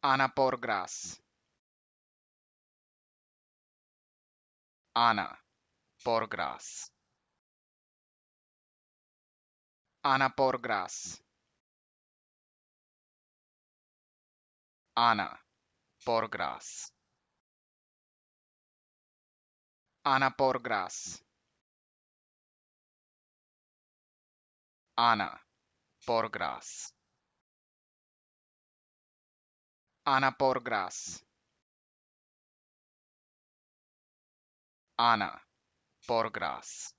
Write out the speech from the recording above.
Ana por Ana por grass. Ana por Ana por grass. Ana por Ana por grass. Anna Porgras. Ana Porgras.